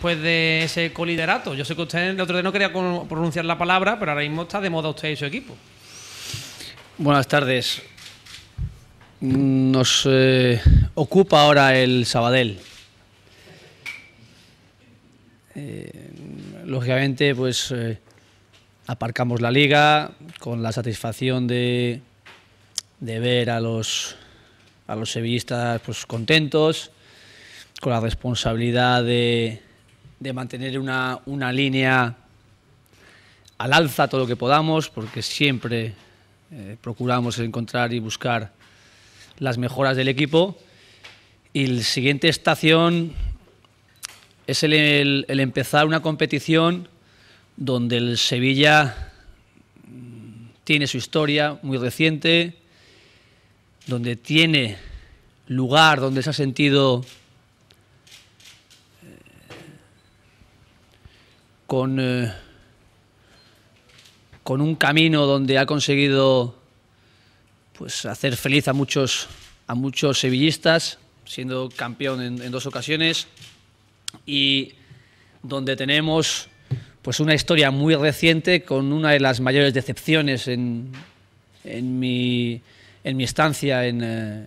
...después pues, de ese coliderato. Yo sé que usted el otro día no quería pronunciar la palabra, pero ahora mismo está de moda usted y su equipo. Buenas tardes. Nos eh, ocupa ahora el Sabadell. Eh, lógicamente, pues eh, aparcamos la liga con la satisfacción de, de ver a los, a los sevillistas pues, contentos, con la responsabilidad de, de mantener una, línea al alza todo lo que podamos, porque siempre eh, procuramos encontrar y buscar las mejoras del equipo. Y la siguiente estación es el empezar una competición donde el Sevilla mm, tiene su historia muy reciente, donde tiene lugar, donde se ha sentido con, eh, con un camino donde ha conseguido pues, hacer feliz a muchos, a muchos sevillistas, siendo campeón en, dos ocasiones, y donde tenemos pues, una historia muy reciente con una de las mayores decepciones en, mi estancia eh,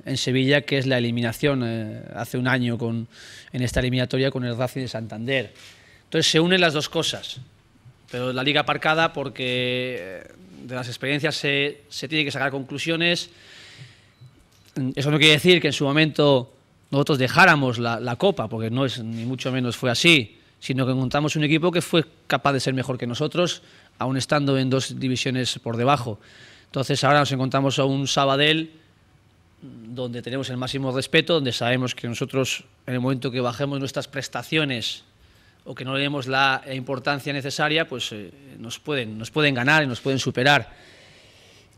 en, Sevilla, que es la eliminación eh, hace un año en esta eliminatoria con el Racing de Santander. Entonces se unen las dos cosas. Pero la liga aparcada porque eh, de las experiencias se, se tiene que sacar conclusiones. Eso no quiere decir que en su momento nosotros dejáramos la, copa, porque no es ni mucho menos fue así, sino que encontramos un equipo que fue capaz de ser mejor que nosotros, aún estando en dos divisiones por debajo. Entonces ahora nos encontramos a un Sabadell donde tenemos el máximo respeto, donde sabemos que nosotros en el momento que bajemos nuestras prestaciones o que no le demos la importancia necesaria, pues eh, nos, pueden, nos pueden ganar y nos pueden superar.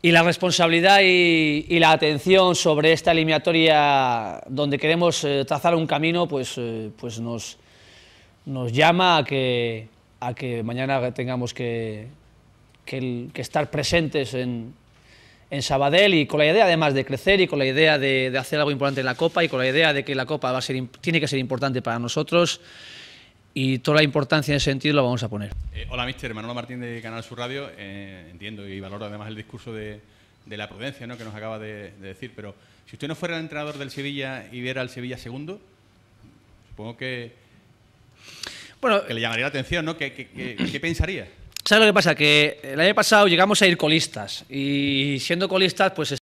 Y la responsabilidad y, la atención sobre esta eliminatoria donde queremos eh, trazar un camino, pues, eh, pues nos, llama a que, a que mañana tengamos que, estar presentes en, en Sabadell y con la idea además de crecer y con la idea de, hacer algo importante en la Copa y con la idea de que la Copa va a ser, tiene que ser importante para nosotros y toda la importancia en ese sentido la vamos a poner. Eh, hola, mister. Manolo Martín de Canal Sur Radio. Eh, entiendo y valoro además el discurso de, de la prudencia que nos acaba de, decir, pero si usted no fuera el entrenador del Sevilla y viera al Sevilla segundo, supongo que, bueno, le llamaría la atención, ¿no? qué pensaría? ¿Sabes lo que pasa? Que el año pasado llegamos a ir colistas y siendo colistas, pues